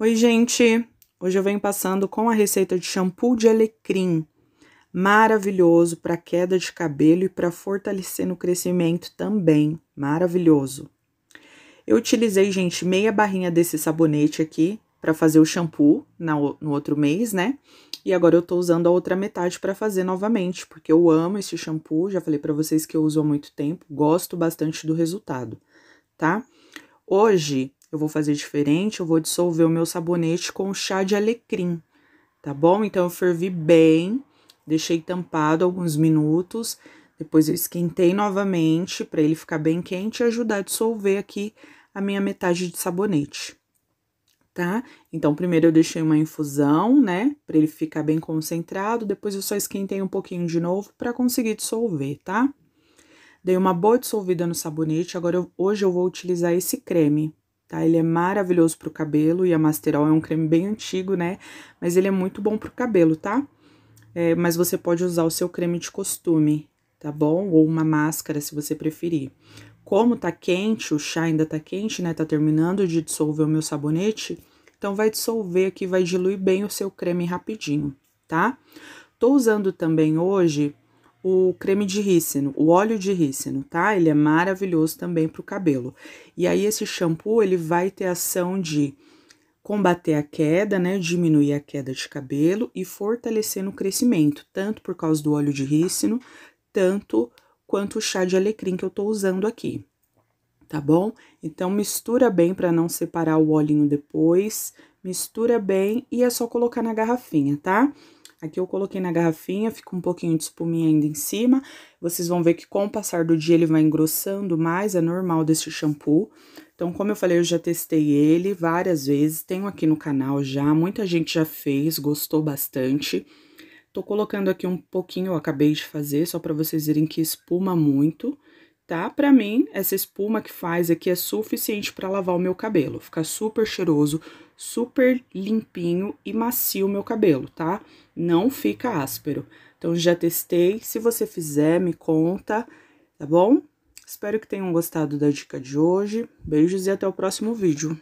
Oi, gente! Hoje eu venho passando com a receita de shampoo de alecrim. Maravilhoso para queda de cabelo e para fortalecer no crescimento também. Maravilhoso! Eu utilizei, gente, meia barrinha desse sabonete aqui para fazer o shampoo na, no outro mês, né? E agora eu tô usando a outra metade para fazer novamente, porque eu amo esse shampoo. Já falei para vocês que eu uso há muito tempo, gosto bastante do resultado, tá? Hoje eu vou fazer diferente, eu vou dissolver o meu sabonete com chá de alecrim, tá bom? Então, eu fervi bem, deixei tampado alguns minutos, depois eu esquentei novamente para ele ficar bem quente e ajudar a dissolver aqui a minha metade de sabonete, tá? Então, primeiro eu deixei uma infusão, né, para ele ficar bem concentrado, depois eu só esquentei um pouquinho de novo para conseguir dissolver, tá? Dei uma boa dissolvida no sabonete, agora eu, hoje eu vou utilizar esse creme tá? Ele é maravilhoso pro cabelo e a Masterol é um creme bem antigo, né? Mas ele é muito bom pro cabelo, tá? É, mas você pode usar o seu creme de costume, tá bom? Ou uma máscara, se você preferir. Como tá quente, o chá ainda tá quente, né? Tá terminando de dissolver o meu sabonete, então vai dissolver aqui, vai diluir bem o seu creme rapidinho, tá? Tô usando também hoje o creme de rícino, o óleo de rícino, tá? Ele é maravilhoso também para o cabelo. E aí esse shampoo, ele vai ter ação de combater a queda, né, diminuir a queda de cabelo e fortalecer no crescimento, tanto por causa do óleo de rícino, tanto quanto o chá de alecrim que eu tô usando aqui. Tá bom? Então mistura bem para não separar o olhinho depois, mistura bem e é só colocar na garrafinha, tá? Aqui eu coloquei na garrafinha, fica um pouquinho de espuminha ainda em cima. Vocês vão ver que com o passar do dia ele vai engrossando mais, é normal desse shampoo. Então, como eu falei, eu já testei ele várias vezes, tenho aqui no canal já, muita gente já fez, gostou bastante. Tô colocando aqui um pouquinho, eu acabei de fazer, só para vocês verem que espuma muito tá? Para mim, essa espuma que faz aqui é suficiente para lavar o meu cabelo. Fica super cheiroso, super limpinho e macio o meu cabelo, tá? Não fica áspero. Então, já testei. Se você fizer, me conta, tá bom? Espero que tenham gostado da dica de hoje. Beijos e até o próximo vídeo.